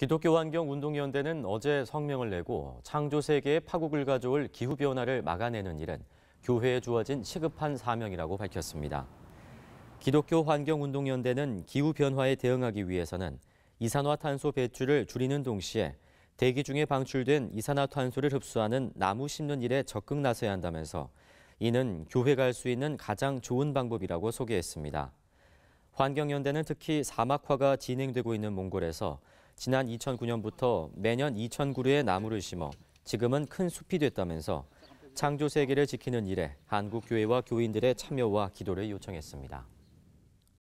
기독교 환경운동연대는 어제 성명을 내고 창조세계에 파국을 가져올 기후변화를 막아내는 일은 교회에 주어진 시급한 사명이라고 밝혔습니다. 기독교 환경운동연대는 기후변화에 대응하기 위해서는 이산화탄소 배출을 줄이는 동시에 대기 중에 방출된 이산화탄소를 흡수하는 나무 심는 일에 적극 나서야 한다면서 이는 교회갈 수 있는 가장 좋은 방법이라고 소개했습니다. 환경연대는 특히 사막화가 진행되고 있는 몽골에서 지난 2009년부터 매년 2,000그루의 나무를 심어 지금은 큰 숲이 됐다면서 창조 세계를 지키는 일에 한국 교회와 교인들의 참여와 기도를 요청했습니다.